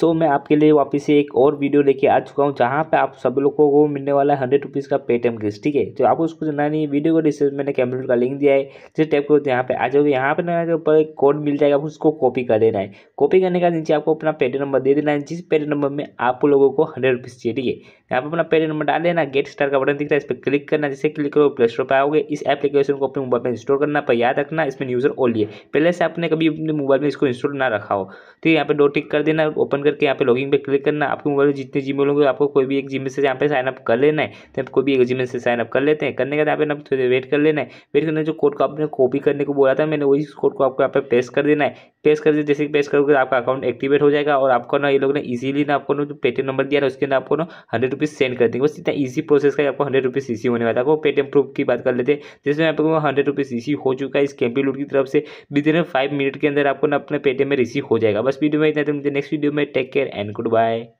सो मैं आपके लिए वापस से एक और वीडियो लेके आ चुका हूँ जहाँ पे आप सब लोगों को मिलने वाला है हंड्रेड रुपीज़ का पेटीएम किस ठीक है तो आपको उसको जाना नहीं वीडियो को डिस्क्रिप्शन मैंने कैमरेट का लिंक दिया है जिस टाइप को तो यहाँ पे आ जाओगे यहाँ पे ना ऊपर एक कोड मिल जाएगा आपको उसको कॉपी कर देना है कॉपी करने का नीचे आपको अपना पेटी नंबर दे देना है जिस पेटी नंबर में आप लोगों को हंड्रेड रुपीज़ चाहिए ठीक है यहाँ पर अपना पेटी नंबर डाल देना गेट स्टार का बटन दिख रहा है इस पर क्लिक करना जैसे क्लिक करो प्ले स्टोर पर आओगे इस एप्लीकेशन को अपने मोबाइल में इंस्टॉल करना पर याद रखना इसमें यूजर ओली है पहले से आपने कभी अपने मोबाइल में इसको इंस्टॉल ना रखा हो ठीक तो है यहाँ पर डो टिक कर देना ओपन करके यहाँ पे लॉगिन पे क्लिक करना आपके मोबाइल में जितने जीमेल होंगे आपको कोई भी एक जीमेल से यहाँ पे साइन अप कर लेना है तो आप कोई भी एक जीमेल से साइन अप कर लेते हैं करने के बाद यहाँ पे ना थोड़ी वेट कर लेना है वेट करना जो कोड को आपने कॉपी करने को बोला था मैंने वही कोड को आपको यहाँ पे पेस्ट कर देना है पेस्ट कर दिया जैसे पेस्ट करोगे तो आपका अकाउंट एक्टिवेट हो जाएगा और आपको ना ये लोग ने इजीली ना आपको ना जो पेटीएम नंबर दिया ना उसके अंदर आपको ना हंड्रेड रुपीज़ सेंड कर देंगे बस इतना ईजी प्रोसेस का आपको हंड्रेड रुपीज़ ईसी होने वाला है पेटीएम प्रूफ की बात कर लेते हैं जिसमें आपको हंड्रेड रुपीज़ ईसी हो चुका है इस कैंपी लूट की तरफ से विद इन फाइव मिनट के अंदर आपको ना अपने पेटीएम में रिसीव हो जाएगा बस वीडियो में इतना नेक्स्ट वीडियो तो में take care and goodbye